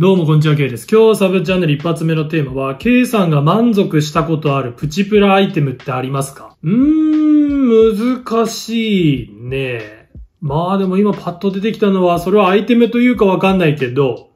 どうもこんにちは、K です。今日サブチャンネル一発目のテーマは、K さんが満足したことあるプチプラアイテムってありますかうーん、難しいね。まあでも今パッと出てきたのは、それはアイテムというかわかんないけど、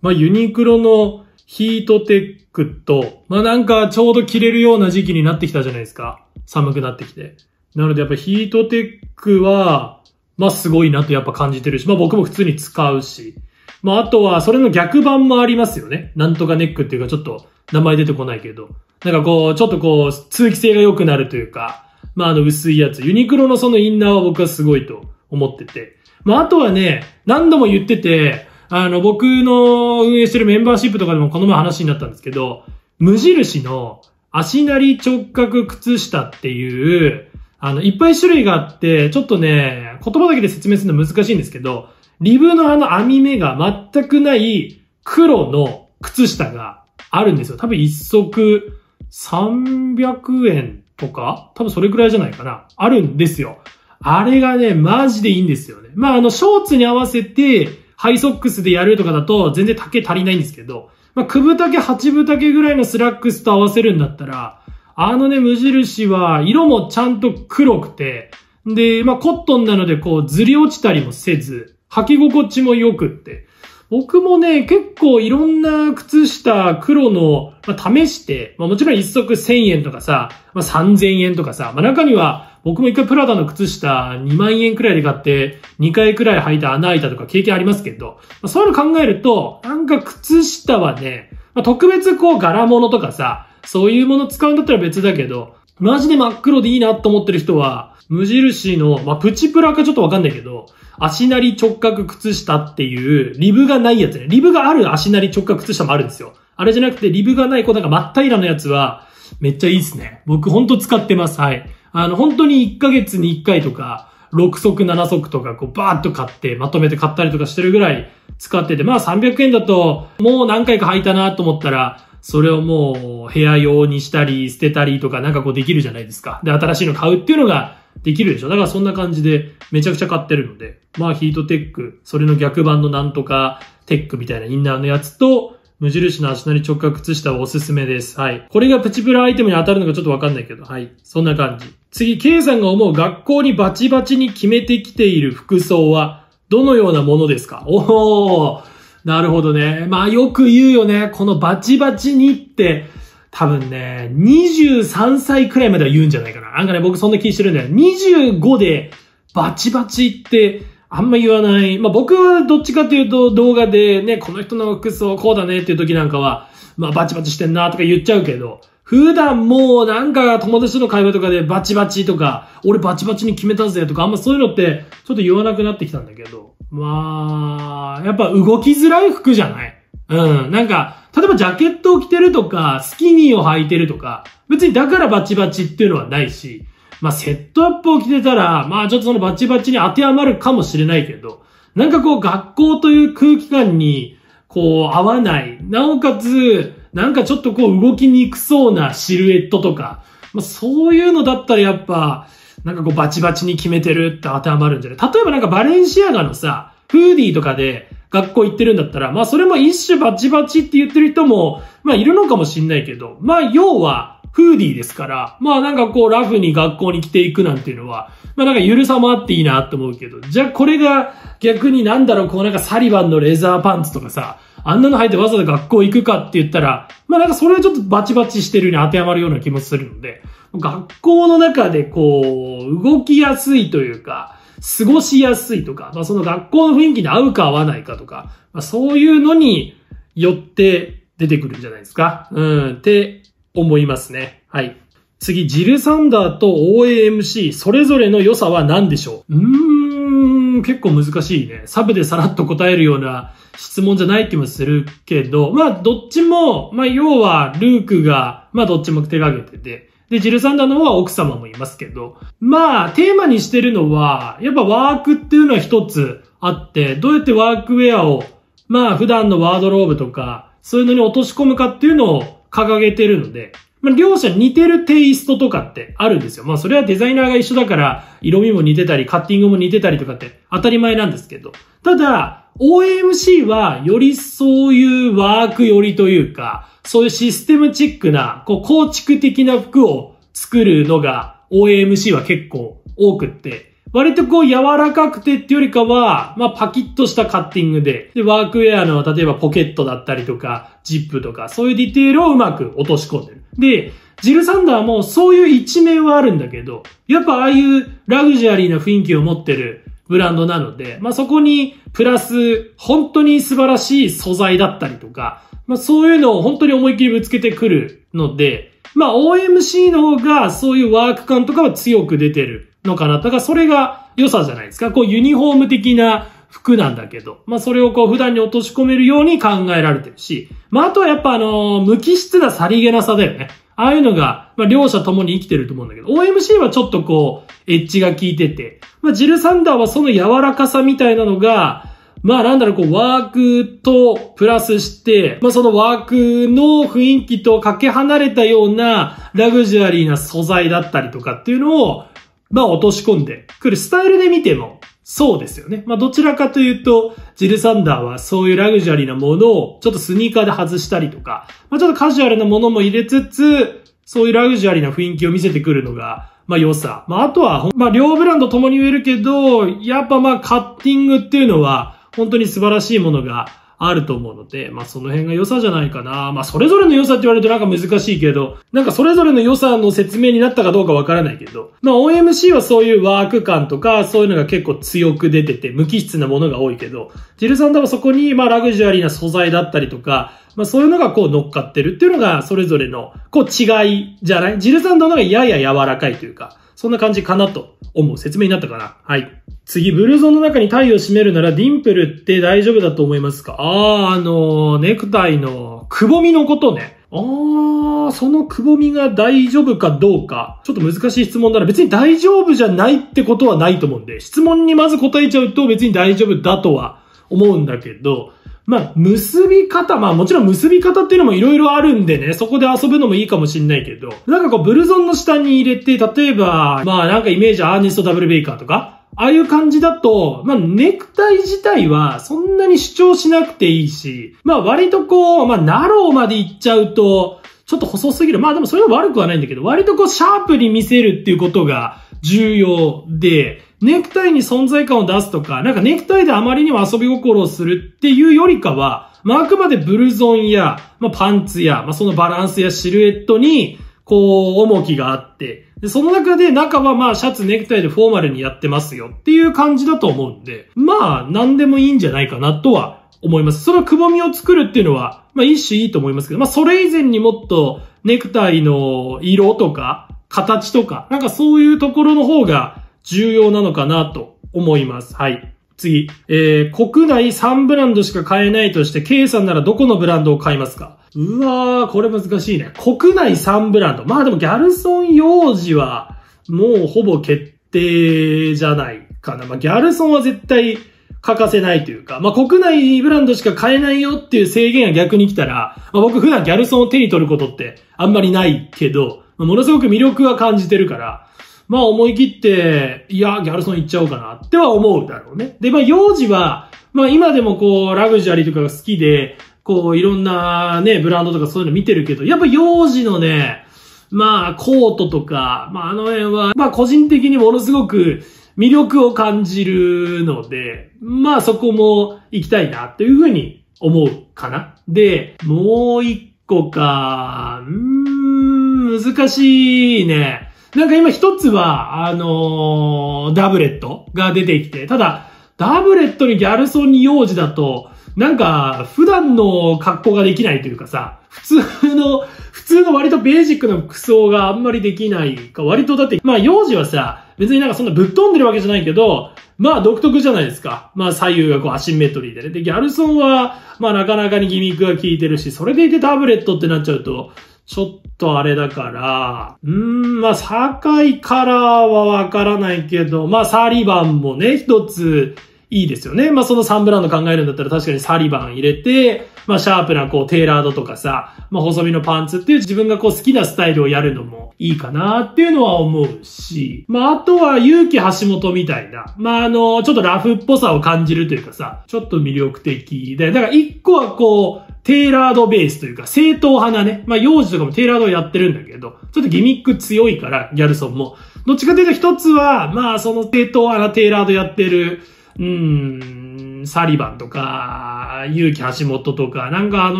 まあユニクロのヒートテックと、まあなんかちょうど着れるような時期になってきたじゃないですか。寒くなってきて。なのでやっぱヒートテックは、まあすごいなとやっぱ感じてるし、まあ僕も普通に使うし。まあ、あとは、それの逆版もありますよね。なんとかネックっていうか、ちょっと、名前出てこないけど。なんかこう、ちょっとこう、通気性が良くなるというか、まあ、あの、薄いやつ。ユニクロのそのインナーは僕はすごいと思ってて。まあ、あとはね、何度も言ってて、あの、僕の運営してるメンバーシップとかでもこの前話になったんですけど、無印の足なり直角靴下っていう、あの、いっぱい種類があって、ちょっとね、言葉だけで説明するの難しいんですけど、リブのあの網目が全くない黒の靴下があるんですよ。多分一足300円とか多分それくらいじゃないかな。あるんですよ。あれがね、マジでいいんですよね。まあ、あの、ショーツに合わせて、ハイソックスでやるとかだと、全然丈足りないんですけど、まあ、ぶ分丈、八分丈ぐらいのスラックスと合わせるんだったら、あのね、無印は、色もちゃんと黒くて、で、まあ、コットンなので、こう、ずり落ちたりもせず、履き心地も良くって。僕もね、結構いろんな靴下、黒の、まあ、試して、まあ、もちろん一足1000円とかさ、まあ、3000円とかさ、まあ、中には僕も一回プラダの靴下2万円くらいで買って、2回くらい履いた穴開いたとか経験ありますけど、まあ、そういうの考えると、なんか靴下はね、まあ、特別こう柄物とかさ、そういうもの使うんだったら別だけど、マジで真っ黒でいいなと思ってる人は、無印の、まあ、プチプラかちょっとわかんないけど、足なり直角靴下っていう、リブがないやつね。リブがある足なり直角靴下もあるんですよ。あれじゃなくて、リブがない、こうなんか真っ平らのやつは、めっちゃいいですね。僕ほんと使ってます。はい。あの、本当に1ヶ月に1回とか、6足、7足とか、こう、バーっと買って、まとめて買ったりとかしてるぐらい使ってて、まあ300円だと、もう何回か履いたなと思ったら、それをもう部屋用にしたり、捨てたりとかなんかこうできるじゃないですか。で、新しいの買うっていうのができるでしょ。だからそんな感じでめちゃくちゃ買ってるので、まあヒートテック、それの逆版のなんとかテックみたいなインナーのやつと、無印の足なり直角靴下はおすすめです。はい。これがプチプラアイテムに当たるのかちょっとわかんないけど、はい。そんな感じ。次、K さんが思う学校にバチバチに決めてきている服装は、どのようなものですかおーなるほどね。まあよく言うよね。このバチバチにって、多分ね、23歳くらいまでは言うんじゃないかな。なんかね、僕そんな気してるんだよ。25でバチバチってあんま言わない。まあ僕はどっちかっていうと動画でね、この人の服装こうだねっていう時なんかは、まあバチバチしてんなとか言っちゃうけど、普段もうなんか友達との会話とかでバチバチとか、俺バチバチに決めたぜとか、あんまそういうのってちょっと言わなくなってきたんだけど。まあ、やっぱ動きづらい服じゃないうん。なんか、例えばジャケットを着てるとか、スキニーを履いてるとか、別にだからバチバチっていうのはないし、まあセットアップを着てたら、まあちょっとそのバチバチに当てはまるかもしれないけど、なんかこう学校という空気感に、こう合わない。なおかつ、なんかちょっとこう動きにくそうなシルエットとか、まあそういうのだったらやっぱ、なんかこうバチバチに決めてるって当てはまるんじゃない例えばなんかバレンシアガのさ、フーディーとかで学校行ってるんだったら、まあそれも一種バチバチって言ってる人も、まあいるのかもしんないけど、まあ要はフーディーですから、まあなんかこうラフに学校に来ていくなんていうのは、まあなんか緩さもあっていいなって思うけど、じゃあこれが逆になんだろう、こうなんかサリバンのレザーパンツとかさ、あんなの履いてわざわざ学校行くかって言ったら、まあなんかそれはちょっとバチバチしてるに当てはまるような気もするので、学校の中でこう、動きやすいというか、過ごしやすいとか、まあその学校の雰囲気に合うか合わないかとか、まあそういうのによって出てくるんじゃないですか。うん、って思いますね。はい。次、ジルサンダーと OAMC、それぞれの良さは何でしょううーん、結構難しいね。サブでさらっと答えるような質問じゃない気もするけど、まあ、どっちも、まあ、要は、ルークが、まあ、どっちも手がけてて、で、ジルサンダーの方は奥様もいますけど、まあ、テーマにしてるのは、やっぱワークっていうのは一つあって、どうやってワークウェアを、まあ、普段のワードローブとか、そういうのに落とし込むかっていうのを掲げてるので、まあ、両者似てるテイストとかってあるんですよ。まあ、それはデザイナーが一緒だから、色味も似てたり、カッティングも似てたりとかって当たり前なんですけど。ただ、OMC はよりそういうワーク寄りというか、そういうシステムチックな、こう構築的な服を作るのが OMC は結構多くって、割とこう柔らかくてっていうよりかは、まあパキッとしたカッティングで、で、ワークウェアの例えばポケットだったりとか、ジップとか、そういうディテールをうまく落とし込んでる。で、ジルサンダーもそういう一面はあるんだけど、やっぱああいうラグジュアリーな雰囲気を持ってるブランドなので、まあ、そこにプラス本当に素晴らしい素材だったりとか、まあ、そういうのを本当に思いっきりぶつけてくるので、まあ、OMC の方がそういうワーク感とかは強く出てるのかな。だからそれが良さじゃないですか。こうユニフォーム的な服なんだけど、まあ、それをこう普段に落とし込めるように考えられてるし、まあ、あとはやっぱあの無機質なさりげなさだよね。ああいうのが、まあ、両者ともに生きてると思うんだけど、OMC はちょっとこう、エッジが効いてて、まあ、ジル・サンダーはその柔らかさみたいなのが、まあなんだろう、こう、ワークとプラスして、まあそのワークの雰囲気とかけ離れたようなラグジュアリーな素材だったりとかっていうのを、まあ落とし込んでくる。スタイルで見ても、そうですよね。まあどちらかというと、ジルサンダーはそういうラグジュアリーなものを、ちょっとスニーカーで外したりとか、まあちょっとカジュアルなものも入れつつ、そういうラグジュアリーな雰囲気を見せてくるのが、まあ、良さ。まあ、あとは、まあ、両ブランドともに言えるけど、やっぱまあ、カッティングっていうのは、本当に素晴らしいものがあると思うので、まあ、その辺が良さじゃないかな。まあ、それぞれの良さって言われるとなんか難しいけど、なんかそれぞれの良さの説明になったかどうかわからないけど、まあ、OMC はそういうワーク感とか、そういうのが結構強く出てて、無機質なものが多いけど、ジルサンダはそこに、まあ、ラグジュアリーな素材だったりとか、まあ、そういうのがこう乗っかってるっていうのが、それぞれのこう違いじゃないジルサンドの方がやや柔らかいというか、そんな感じかなと思う説明になったかな。はい。次、ブルゾンの中にタイを締めるなら、ディンプルって大丈夫だと思いますかああ、あのー、ネクタイのくぼみのことね。ああ、そのくぼみが大丈夫かどうか。ちょっと難しい質問なら別に大丈夫じゃないってことはないと思うんで、質問にまず答えちゃうと別に大丈夫だとは思うんだけど、まあ、結び方、まあもちろん結び方っていうのも色々あるんでね、そこで遊ぶのもいいかもしんないけど、なんかこう、ブルゾンの下に入れて、例えば、まあなんかイメージアーネスト・ダブル・ベイカーとか、ああいう感じだと、まあ、ネクタイ自体はそんなに主張しなくていいし、まあ、割とこう、まあ、ナローまで行っちゃうと、ちょっと細すぎる。まあ、でもそれは悪くはないんだけど、割とこう、シャープに見せるっていうことが重要で、ネクタイに存在感を出すとか、なんかネクタイであまりにも遊び心をするっていうよりかは、まあ、あくまでブルゾンや、まあ、パンツや、まあ、そのバランスやシルエットに、こう、重きがあって、で、その中で中はまあシャツネクタイでフォーマルにやってますよっていう感じだと思うんで、まあ何でもいいんじゃないかなとは思います。そのくぼみを作るっていうのは、まあ一種いいと思いますけど、まあそれ以前にもっとネクタイの色とか、形とか、なんかそういうところの方が、重要なのかなと思います。はい。次。えー、国内3ブランドしか買えないとして、K さんならどこのブランドを買いますかうわー、これ難しいね。国内3ブランド。まあでもギャルソン幼児は、もうほぼ決定じゃないかな。まあギャルソンは絶対欠かせないというか、まあ国内ブランドしか買えないよっていう制限が逆に来たら、まあ僕普段ギャルソンを手に取ることってあんまりないけど、まあ、ものすごく魅力は感じてるから、まあ思い切って、いや、ギャルソン行っちゃおうかなっては思うだろうね。で、まあ幼児は、まあ今でもこう、ラグジュアリーとかが好きで、こう、いろんなね、ブランドとかそういうの見てるけど、やっぱ幼児のね、まあ、コートとか、まあ、あの辺は、まあ、個人的にものすごく魅力を感じるので、まあ、そこも行きたいなっていうふうに思うかな。で、もう一個か、うーん、難しいね。なんか今一つは、あのー、ダブレットが出てきて、ただ、ダブレットにギャルソンに幼児だと、なんか、普段の格好ができないというかさ、普通の、普通の割とベーシックな服装があんまりできないか、割とだって、まあ幼児はさ、別になんかそんなぶっ飛んでるわけじゃないけど、まあ独特じゃないですか。まあ左右がこうアシンメトリーでね。で、ギャルソンは、まあなかなかにギミックが効いてるし、それでいてダブレットってなっちゃうと、ちょっとあれだから、うーん、まあ、堺からはわからないけど、まあ、サリバンもね、一ついいですよね。まあ、その3ブランド考えるんだったら確かにサリバン入れて、まあ、シャープなこう、テーラードとかさ、まあ、細身のパンツっていう自分がこう、好きなスタイルをやるのもいいかなっていうのは思うし、まあ、あとは、勇気橋本みたいな、まあ、あの、ちょっとラフっぽさを感じるというかさ、ちょっと魅力的で、だから一個はこう、テーラードベースというか、正統派なね、まあ、幼児とかもテーラードやってるんだけど、ちょっとギミック強いから、ギャルソンも。どっちかというと一つは、まあ、その正統派なテーラードやってる、うん、サリバンとか、勇気橋本とか、なんかあの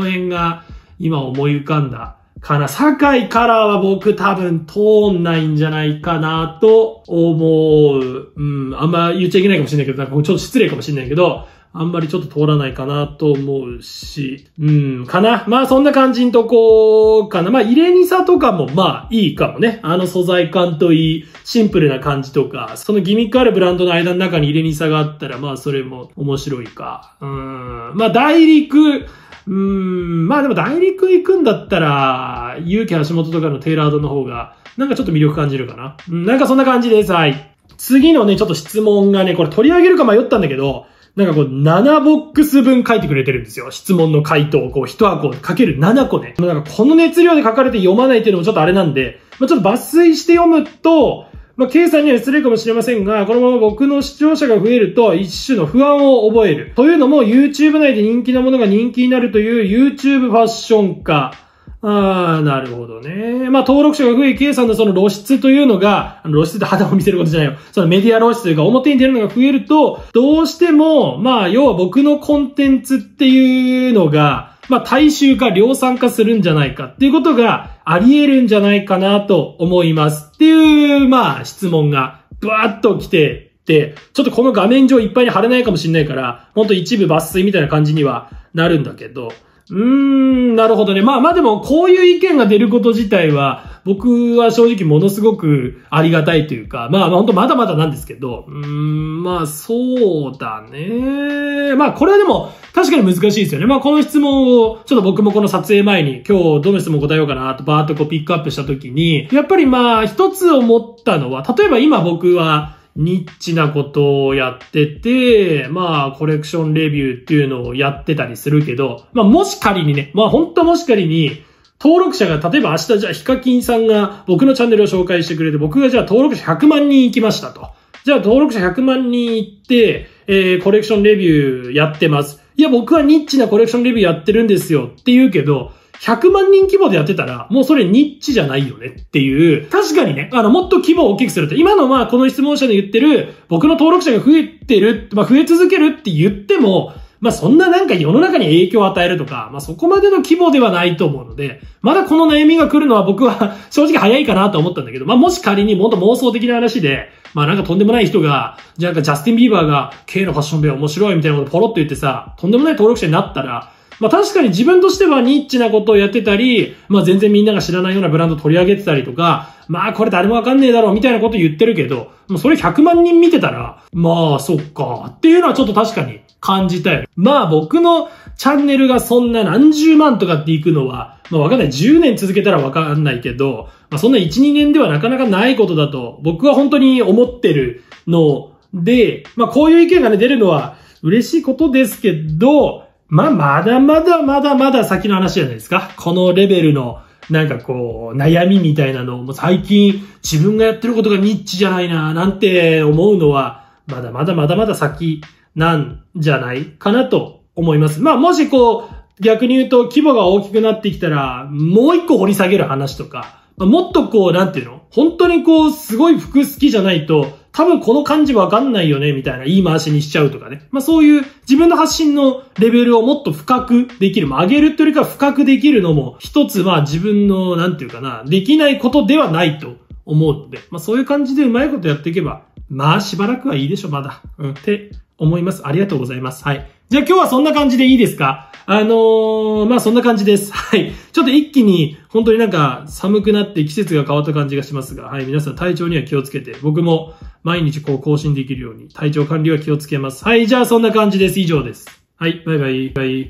辺が今思い浮かんだかな。酒井カラーは僕多分通んないんじゃないかなと思う。うん、あんま言っちゃいけないかもしれないけど、なんかちょっと失礼かもしれないけど、あんまりちょっと通らないかなと思うし、うん、かな。まあそんな感じんとこかな。まあ入れにさとかもまあいいかもね。あの素材感といい、シンプルな感じとか、そのギミックあるブランドの間の中に入れにさがあったらまあそれも面白いか。うん、まあ大陸、うん、まあでも大陸行くんだったら、勇気橋本とかのテイラードの方が、なんかちょっと魅力感じるかな。うん、なんかそんな感じです。はい。次のね、ちょっと質問がね、これ取り上げるか迷ったんだけど、なんかこう、7ボックス分書いてくれてるんですよ。質問の回答をこう、1箱かける7個ね。なんかこの熱量で書かれて読まないっていうのもちょっとあれなんで、まあ、ちょっと抜粋して読むと、まあ、K さんには失礼かもしれませんが、このまま僕の視聴者が増えると、一種の不安を覚える。というのも、YouTube 内で人気なものが人気になるという YouTube ファッション化。ああ、なるほどね。まあ、登録者が増え、K さんのその露出というのが、あの露出って肌を見せることじゃないよ。そのメディア露出というか、表に出るのが増えると、どうしても、まあ、要は僕のコンテンツっていうのが、まあ、大衆化、量産化するんじゃないかっていうことがあり得るんじゃないかなと思いますっていう、まあ、質問が、バーッと来てで、ちょっとこの画面上いっぱいに貼れないかもしれないから、ほんと一部抜粋みたいな感じにはなるんだけど、うーん、なるほどね。まあまあでも、こういう意見が出ること自体は、僕は正直ものすごくありがたいというか、まあ本当まだまだなんですけど、うん、まあそうだね。まあこれはでも確かに難しいですよね。まあこの質問を、ちょっと僕もこの撮影前に今日どの質問答えようかなとバーっとこうピックアップした時に、やっぱりまあ一つ思ったのは、例えば今僕は、ニッチなことをやってて、まあ、コレクションレビューっていうのをやってたりするけど、まあ、もし仮にね、まあ、本当もし仮に、登録者が、例えば明日じゃあヒカキンさんが僕のチャンネルを紹介してくれて、僕がじゃあ登録者100万人行きましたと。じゃあ登録者100万人行って、えー、コレクションレビューやってます。いや、僕はニッチなコレクションレビューやってるんですよって言うけど、100万人規模でやってたら、もうそれニッチじゃないよねっていう、確かにね、あの、もっと規模を大きくすると、今のまあ、この質問者で言ってる、僕の登録者が増えてる、まあ、増え続けるって言っても、まあ、そんななんか世の中に影響を与えるとか、まあ、そこまでの規模ではないと思うので、まだこの悩みが来るのは僕は正直早いかなと思ったんだけど、まあ、もし仮にもっと妄想的な話で、まあなんかとんでもない人が、じゃあなんかジャスティン・ビーバーが K のファッションベア面白いみたいなことポロッと言ってさ、とんでもない登録者になったら、まあ確かに自分としてはニッチなことをやってたり、まあ全然みんなが知らないようなブランド取り上げてたりとか、まあこれ誰もわかんねえだろうみたいなこと言ってるけど、もうそれ100万人見てたら、まあそっかっていうのはちょっと確かに感じたよ。まあ僕のチャンネルがそんな何十万とかっていくのは、まあわかんない。10年続けたらわかんないけど、まあそんな1、2年ではなかなかないことだと僕は本当に思ってるので、まあこういう意見がね出るのは嬉しいことですけど、まあ、まだまだまだまだ先の話じゃないですか。このレベルの、なんかこう、悩みみたいなのを、も最近自分がやってることがニッチじゃないな、なんて思うのは、まだまだまだまだ先なんじゃないかなと思います。まあ、もしこう、逆に言うと規模が大きくなってきたら、もう一個掘り下げる話とか、もっとこう、なんていうの本当にこう、すごい服好きじゃないと、多分この漢字わかんないよね、みたいな言い回しにしちゃうとかね。まあそういう自分の発信のレベルをもっと深くできる。まあ上げるというよりか深くできるのも、一つまあ自分の、なんていうかな、できないことではないと思うので、まあそういう感じでうまいことやっていけば、まあしばらくはいいでしょ、まだ。うん。って思います。ありがとうございます。はい。じゃあ今日はそんな感じでいいですかあのー、まあ、そんな感じです。はい。ちょっと一気に、本当になんか寒くなって季節が変わった感じがしますが、はい。皆さん体調には気をつけて、僕も毎日こう更新できるように体調管理は気をつけます。はい。じゃあそんな感じです。以上です。はい。バイバイ。バイ。